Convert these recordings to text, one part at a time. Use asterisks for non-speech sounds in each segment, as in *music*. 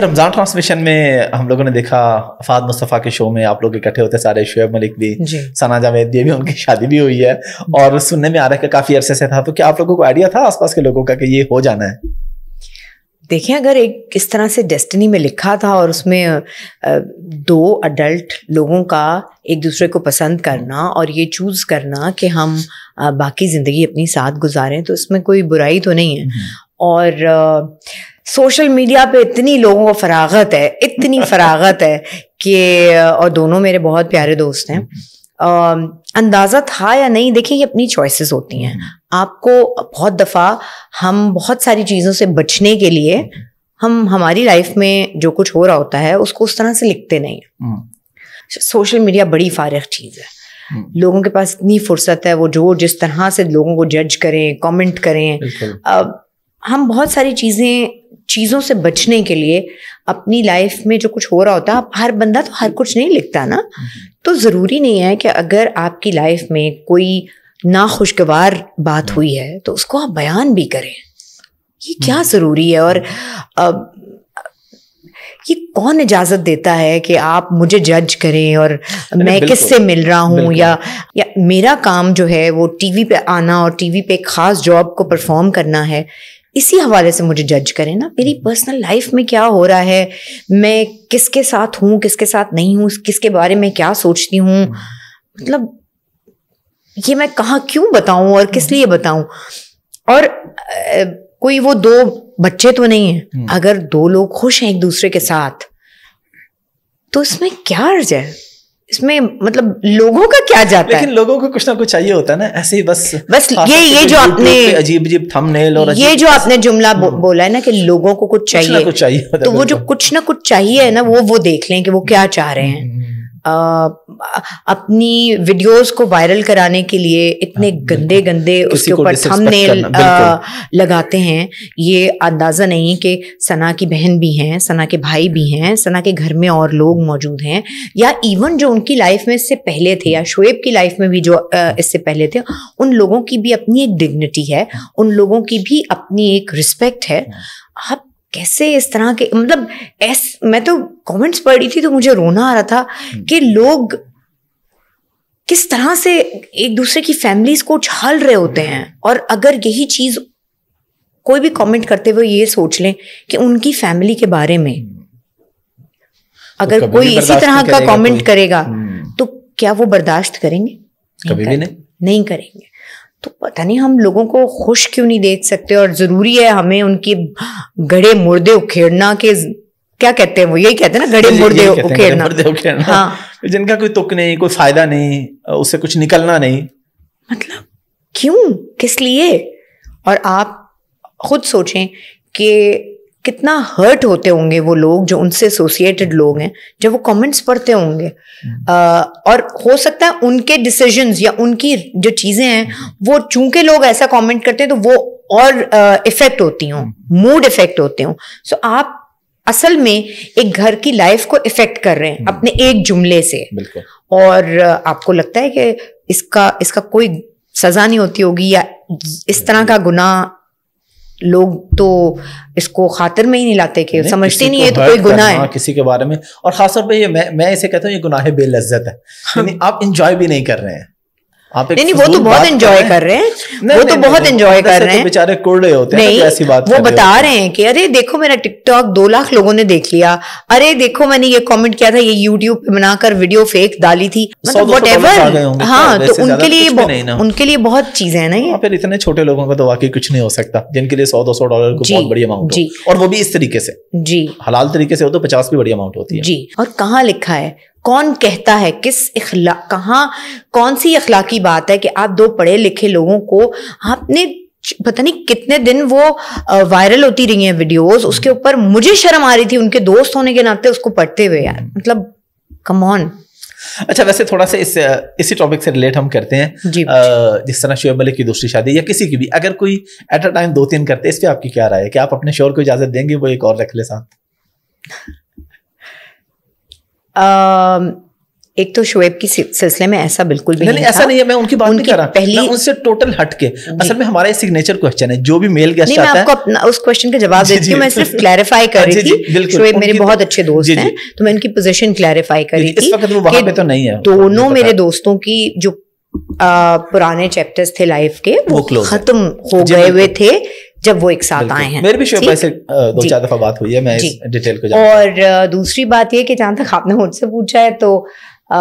Ramzan transmission में हम लोगों ने देखा फाद मुस्तफ़ा के शो में आप लोग इकट्ठे होते सारे शुएब मलिक भी सना जावेद भी भी उनकी शादी भी हुई है और सुनने में आ रहा है काफ़ी अरसे से था तो क्या आप लोगों को आइडिया था आसपास के लोगों का कि ये हो जाना है देखें अगर एक इस तरह से डेस्टिनी में लिखा था और उसमें दो अडल्ट लोगों का एक दूसरे को पसंद करना और ये चूज़ करना कि हम बाकी ज़िंदगी अपनी साथ गुजारें तो इसमें कोई बुराई तो नहीं है हम्म। और सोशल मीडिया पे इतनी लोगों को फरागत है इतनी *laughs* फरागत है कि और दोनों मेरे बहुत प्यारे दोस्त हैं अंदाज़ा था या नहीं देखिए ये अपनी चॉइसेस होती हैं हम्म। आपको बहुत दफ़ा हम बहुत सारी चीज़ों से बचने के लिए हम हमारी लाइफ में जो कुछ हो रहा होता है उसको उस तरह से लिखते नहीं है सोशल मीडिया बड़ी फारग चीज़ है हम्म। लोगों के पास इतनी फुर्सत है वो जो जिस तरह से लोगों को जज करें कमेंट करें आ, हम बहुत सारी चीज़ें चीज़ों से बचने के लिए अपनी लाइफ में जो कुछ हो रहा होता है हर बंदा तो हर कुछ नहीं लिखता ना हम्म। तो ज़रूरी नहीं है कि अगर आपकी लाइफ में कोई नाखुशगवार बात हम्म। हुई है तो उसको आप बयान भी करें ये क्या हम्म। ज़रूरी है और अब, ये कौन इजाज़त देता है कि आप मुझे जज करें और मैं किससे मिल रहा हूँ या या मेरा काम जो है वो टीवी पे आना और टीवी पे खास जॉब को परफॉर्म करना है इसी हवाले से मुझे जज करें ना मेरी पर्सनल लाइफ में क्या हो रहा है मैं किसके साथ हूँ किसके साथ नहीं हूँ किसके बारे में क्या सोचती हूँ मतलब ये मैं कहाँ क्यों बताऊँ और किस लिए बताऊँ और आ, कोई वो दो बच्चे तो नहीं है हम्म। अगर दो लोग खुश हैं एक दूसरे के साथ तो इसमें क्या अर्ज है इसमें मतलब लोगों का क्या जाता लेकिन है लेकिन लोगों को कुछ ना कुछ चाहिए होता है ना ऐसे ही बस बस ये ये जो आपने अजीब अजीब थंबनेल और ये जो आपने जुमला बो, हम्म। बोला है ना कि लोगों को कुछ चाहिए कुछ, कुछ चाहिए तो वो जो कुछ ना कुछ चाहिए है ना वो वो देख लें कि वो क्या चाह रहे हैं हम्म। अपनी वीडियोस को वायरल कराने के लिए इतने हाँ, गंदे गंदे उसके ऊपर थंबनेल लगाते हैं ये अंदाज़ा नहीं कि सना की बहन भी हैं सना के भाई भी हैं सना के घर में और लोग मौजूद हैं या इवन जो उनकी लाइफ में इससे पहले थे या शुएब की लाइफ में भी जो इससे पहले थे उन लोगों की भी अपनी एक डिग्निटी है उन लोगों की भी अपनी एक रिस्पेक्ट है आप हाँ। कैसे इस तरह के मतलब ऐस मैं तो कमेंट्स रही थी तो मुझे रोना आ रहा था हम्म। कि लोग किस तरह से एक दूसरे की फैमिलीज को छाल रहे होते हम्म। हैं और अगर यही चीज कोई भी कमेंट करते हुए ये सोच लें कि उनकी फैमिली के बारे में हम्म। तो अगर तो कोई इसी तरह का कमेंट करेगा तो क्या वो बर्दाश्त करेंगे कभी भी नहीं नहीं करेंगे तो पता नहीं हम लोगों को खुश क्यों नहीं देख सकते और ज़रूरी है हमें उनके गड़े मुर्दे उखेड़ना के क्या कहते हैं वो यही कहते हैं ना गड़े मुर्दे उखेड़ना, उखेड़ना। हाँ। जिनका कोई तुक नहीं कोई फायदा नहीं उससे कुछ निकलना नहीं मतलब क्यों किस लिए और आप खुद सोचें कि कितना हर्ट होते होंगे वो लोग जो उनसे एसोसिएटेड लोग हैं जब वो कमेंट्स पढ़ते होंगे आ, हम्म। और हो सकता है उनके डिसीजन या उनकी जो चीज़ें हैं वो चूंकि लोग ऐसा कमेंट करते हैं तो वो और इफेक्ट होती हों मूड हम्म। इफेक्ट होते हों सो आप असल में एक घर की लाइफ को इफेक्ट कर रहे हैं हम्म। अपने एक जुमले से और आपको लगता है कि इसका इसका कोई सजा नहीं होती होगी या इस तरह का गुनाह लोग तो इसको खातर में ही नहीं लाते कि समझते नहीं है तो कोई गुनाह है किसी के बारे में और खासतौर पे ये मैं मैं इसे कहता हूँ ये गुनाह बेलज्जत है हाँ। आप इंजॉय भी नहीं कर रहे हैं आप नहीं, नहीं वो तो बहुत एंजॉय कर रहे हैं वो तो बहुत एंजॉय कर रहे तो हैं बेचारे होते हैं ऐसी बात वो बता रहे हैं कि अरे देखो मेरा टिकटॉक दो लाख लोगों ने देख लिया अरे देखो मैंने ये कमेंट किया था ये यूट्यूब पे बनाकर वीडियो फेक डाली थी मतलब वट एवर हाँ तो उनके लिए उनके लिए बहुत चीजें है ना ये फिर इतने छोटे लोगों का तो वाकई कुछ नहीं हो सकता जिनके लिए सौ दो सौ डॉलर को बहुत बड़ी अमाउंट और वो भी इस तरीके से जी हलाल तरीके से हो तो पचास भी बड़ी अमाउंट होती है जी और कहाँ लिखा है कौन कहता है किस इखला कहाँ कौन सी अखलाकी बात है कि आप दो पढ़े लिखे लोगों को आपने पता नहीं कितने दिन वो वायरल होती रही हैं वीडियोस उसके ऊपर मुझे शर्म आ रही थी उनके दोस्त होने के नाते उसको पढ़ते हुए यार मतलब कम ऑन अच्छा वैसे थोड़ा सा इस इसी टॉपिक से रिलेट हम करते हैं जी, आ, जिस तरह शोएब मलिक की दूसरी शादी या किसी की भी अगर कोई एट अ टाइम दो तीन करते इस पर आपकी क्या राय है कि आप अपने शोर को इजाजत देंगे वो एक और रख ले साथ एक तो शोएब की सिलसिले में ऐसा बिल्कुल भी नहीं, नहीं ऐसा नहीं है मैं उनकी बात नहीं कर रहा पहली मैं उनसे टोटल हटके असल में हमारा सिग्नेचर क्वेश्चन है जो भी मेल गेस्ट नहीं, आता मैं है अपना उस क्वेश्चन का जवाब देती हूँ मैं सिर्फ क्लैरिफाई कर *laughs* रही थी शोएब मेरे बहुत अच्छे तो- दोस्त हैं तो मैं उनकी पोजिशन क्लैरिफाई कर रही थी तो नहीं है दोनों तो मेरे दोस्तों की जो पुराने चैप्टर्स थे लाइफ के वो खत्म हो गए हुए थे जब वो एक साथ आए हैं मेरे भी शो दो चार दफा बात हुई है मैं इस डिटेल को और दूसरी बात ये कि जहाँ तक आपने मुझसे पूछा है तो आ,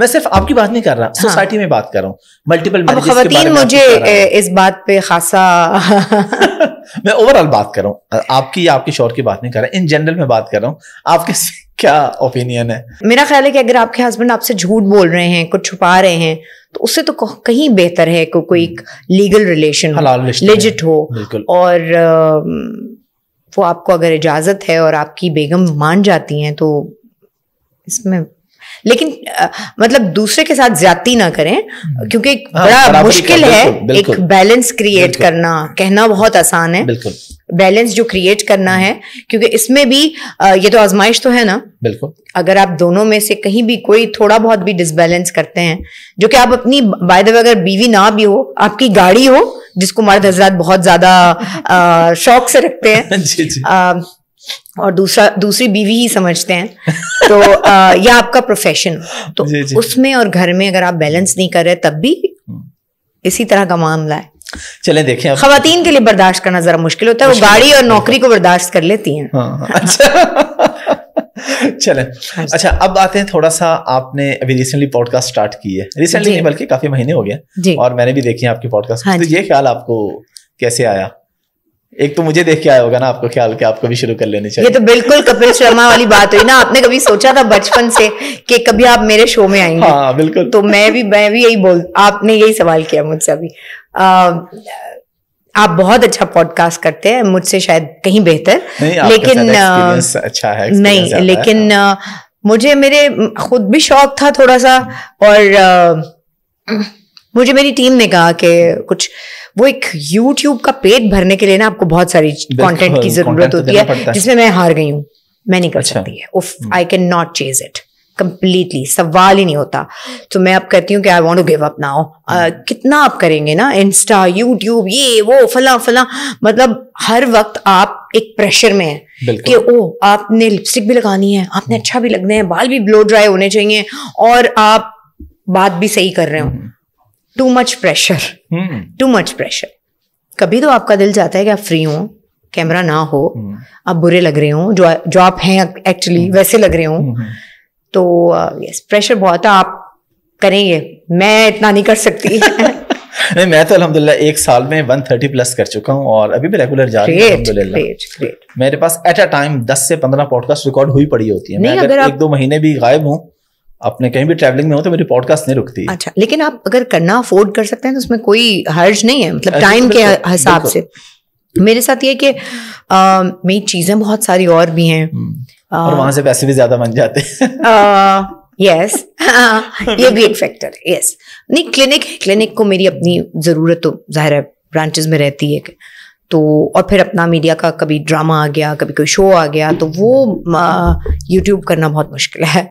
मैं सिर्फ आपकी बात नहीं कर रहा हाँ, सोसाइटी में बात कर रहा हूँ मल्टीपल खातन मुझे इस बात पे खासा *laughs* मैं ओवरऑल बात कर रहा हूँ आपकी या आपके शोर की बात नहीं कर रहा इन जनरल में बात कर रहा हूँ आपके *laughs* क्या ओपिनियन है मेरा ख्याल है कि अगर आपके हस्बैंड आपसे झूठ बोल रहे हैं कुछ छुपा रहे हैं तो उससे तो कहीं बेहतर है को, कोई एक लीगल रिलेशन लेजिट हो और वो आपको अगर इजाजत है और आपकी बेगम मान जाती हैं तो इसमें लेकिन आ, मतलब दूसरे के साथ ज्यादा ना करें हम्म। क्योंकि एक हाँ, बड़ा मुश्किल है एक बैलेंस क्रिएट करना कहना बहुत आसान है बैलेंस जो क्रिएट करना हम्म। है क्योंकि इसमें भी आ, ये तो आजमाइश तो है ना बिल्कुल अगर आप दोनों में से कहीं भी कोई थोड़ा बहुत भी डिसबैलेंस करते हैं जो कि आप अपनी बाय द वे अगर बीवी ना भी हो आपकी गाड़ी हो जिसको मर्द हजरात बहुत ज्यादा शौक से रखते हैं *laughs* जी जी। आ, और दूसरा दूसरी बीवी ही समझते हैं तो यह आपका प्रोफेशन तो जी जी। उसमें और घर में अगर आप बैलेंस नहीं कर रहे तब भी हम्म। इसी तरह का मामला है चले देखें खातन के लिए बर्दाश्त करना जरा मुश्किल होता है वो गाड़ी और नौकरी को बर्दाश्त कर लेती हैं हाँ, हाँ। अच्छा चले हाँ अच्छा अब आते हैं थोड़ा सा आपने अभी रिसेंटली पॉडकास्ट स्टार्ट की है रिसेंटली नहीं बल्कि काफी महीने हो गए और मैंने भी देखी है आपकी पॉडकास्ट हाँ तो ये ख्याल आपको कैसे आया एक तो मुझे देख के आया होगा ना आपको ख्याल कि आपको भी शुरू कर लेने चाहिए ये तो बिल्कुल कपिल शर्मा वाली बात हुई ना आपने कभी सोचा था बचपन से कि कभी आप मेरे शो में आएंगे हाँ बिल्कुल तो मैं भी मैं भी यही बोल आपने यही सवाल किया मुझसे अभी आप बहुत अच्छा पॉडकास्ट करते हैं मुझसे शायद कहीं बेहतर लेकिन अच्छा है नहीं लेकिन मुझे मेरे खुद भी शौक था थोड़ा सा और मुझे मेरी टीम ने कहा कि कुछ वो एक यूट्यूब का पेट भरने के लिए ना आपको बहुत सारी कंटेंट की तो जरूरत होती है जिसमें मैं हार गई हूँ मैं नहीं कर अच्छा। सकती है उफ आई कैन नॉट चेज इट कम्प्लीटली सवाल ही नहीं होता तो मैं अब कहती हूँ कि I want to give up now कितना आप करेंगे ना इंस्टा यूट्यूब ये वो फला फला मतलब हर वक्त आप एक प्रेशर में है कि ओ आपने लिपस्टिक भी लगानी है आपने हम्म। अच्छा भी लगना है बाल भी ब्लो ड्राई होने चाहिए और आप बात भी सही कर रहे हो हम्म। Too much pressure too much pressure कभी तो आपका दिल चाहता है कि आप फ्री हो कैमरा ना हो hmm. आप बुरे लग रहे हो जो जो आप हैं एक्चुअली hmm. वैसे लग रहे हो hmm. तो यस प्रेशर बहुत है आप करेंगे मैं इतना नहीं कर सकती *laughs* नहीं मैं तो अलहमदिल्ला एक साल में वन थर्टी प्लस कर चुका हूँ और अभी भी रेगुलर जा रही हूँ मेरे पास एट अ टाइम दस से पंद्रह पॉडकास्ट रिकॉर्ड हुई पड़ी होती है मैं अगर, अगर आप... एक दो महीने भी गायब हूँ अपने कहीं भी ट्रैवलिंग में हो तो मेरी पॉडकास्ट नहीं रुकती अच्छा लेकिन आप अगर करना अफोर्ड कर सकते हैं तो उसमें कोई हर्ज नहीं है मतलब टाइम तो के हिसाब से मेरे साथ ये कि मेरी चीजें बहुत सारी और भी हैं हम्म, और वहां से पैसे भी ज्यादा बन जाते हैं यस *laughs* ये भी एक फैक्टर है यस नहीं क्लिनिक है क्लिनिक को मेरी अपनी ज़रूरत तो जाहिर है ब्रांचेस में रहती है तो और फिर अपना मीडिया का कभी ड्रामा आ गया कभी कोई शो आ गया तो वो यूट्यूब करना बहुत मुश्किल है